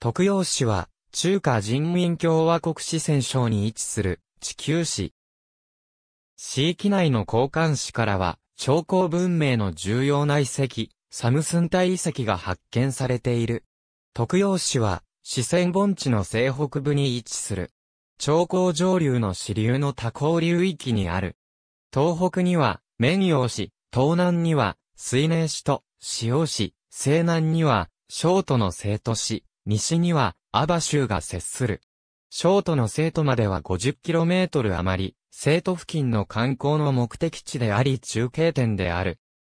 徳陽市は、中華人民共和国四川省に位置する地球市。市域内の交換市からは、長江文明の重要な遺跡、サムスン大遺跡が発見されている。徳陽市は、四川盆地の西北部に位置する。長江上流の支流の多江流域にある。東北には、綿陽市、東南には、水寧市と、塩市、西南には、小都の生都市、西には、アバ州が接する。ショートの生徒までは 50km 余り、生徒付近の観光の目的地であり中継点である。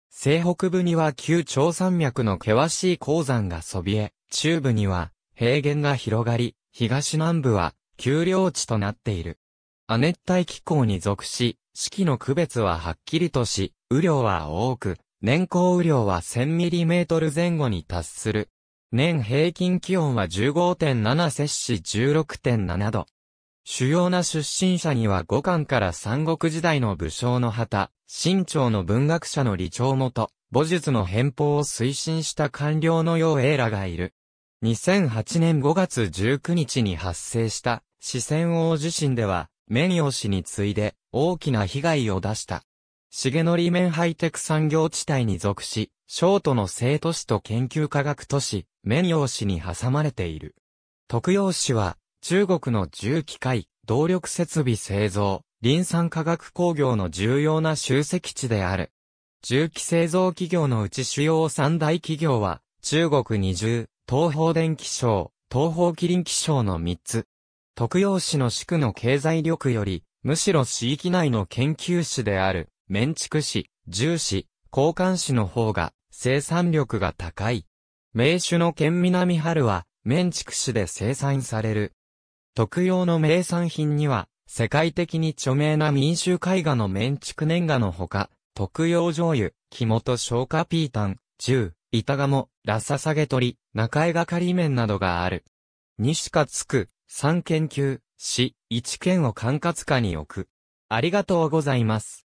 西北部には旧朝山脈の険しい鉱山がそびえ、中部には平原が広がり、東南部は丘陵地となっている。亜熱帯気候に属し、四季の区別ははっきりとし、雨量は多く、年降雨量は 1000mm 前後に達する。年平均気温は15.7摂氏16.7度。主要な出身者には五巻から三国時代の武将の旗、新朝の文学者の李朝元、母術の変法を推進した官僚のエ英らがいる。2008年5月19日に発生した四川王地震では、ニオ氏に次いで大きな被害を出した。重則面ハイテク産業地帯に属し、ショートの生都市と研究科学都市、綿陽市に挟まれている。徳陽市は、中国の重機械、動力設備製造、林産化学工業の重要な集積地である。重機製造企業のうち主要三大企業は、中国二重、東方電気省、東方麒麟気省の三つ。徳陽市の市区の経済力より、むしろ市域内の研究市である、綿畜市、重市、交換市の方が、生産力が高い。名手の県南春は、綿畜市で生産される。特用の名産品には、世界的に著名な民衆絵画の綿畜年画のほか、特用醤油、肝と消化ピータン、銃、板鴨、ラササゲ鳥、中絵がかり面などがある。西かつく、三研究、市、一県を管轄下に置く。ありがとうございます。